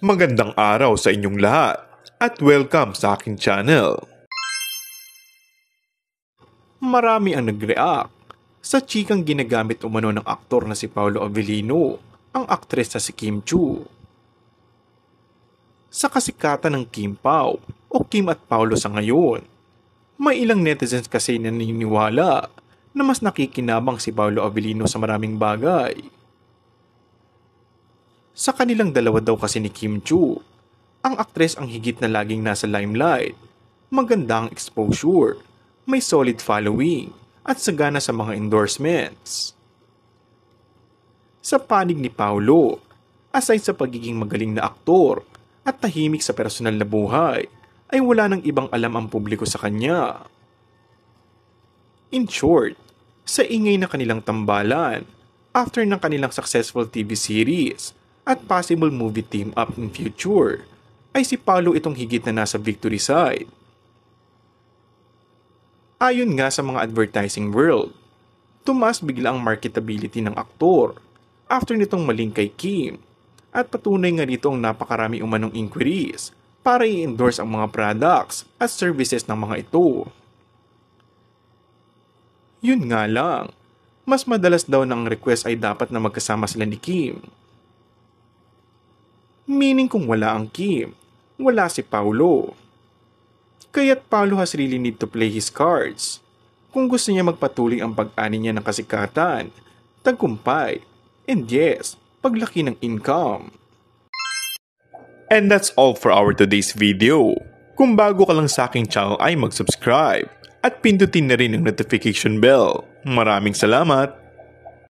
Magandang araw sa inyong lahat at welcome sa akin channel. Marami ang nag-react sa chikang ginagamit umano ng aktor na si Paolo Avellino, ang aktres na si Kim Chu. Sa kasikatan ng Kim Pao o Kim at Paolo sa ngayon, may ilang netizens kasi naniniwala na mas nakikinabang si Paolo Avellino sa maraming bagay sa kanilang dalawa daw kasi ni Kim Chu, ang aktres ang higit na laging nasa limelight. Magandang exposure, may solid following, at sagana sa mga endorsements. Sa panig ni Paolo, aside sa pagiging magaling na aktor at tahimik sa personal na buhay, ay wala nang ibang alam ang publiko sa kanya. In short, sa ingay na kanilang tambalan, after ng kanilang successful TV series, at possible movie team up in future ay si Paolo itong higit na nasa victory side. Ayon nga sa mga advertising world, tumas bigla ang marketability ng aktor after nitong maling kay Kim at patunay nga dito ang napakarami umanong inquiries para i-endorse ang mga products at services ng mga ito. Yun nga lang, mas madalas daw ng request ay dapat na magkasama sila ni Kim Meaning kung wala ang Kim, wala si Paulo. Kaya't Paulo has really need to play his cards. Kung gusto niya magpatuloy ang pag-ani niya ng kasikatan, tagumpay, and yes, paglaki ng income. And that's all for our today's video. Kung bago ka lang sa aking channel ay mag-subscribe at pindutin na rin ang notification bell. Maraming salamat!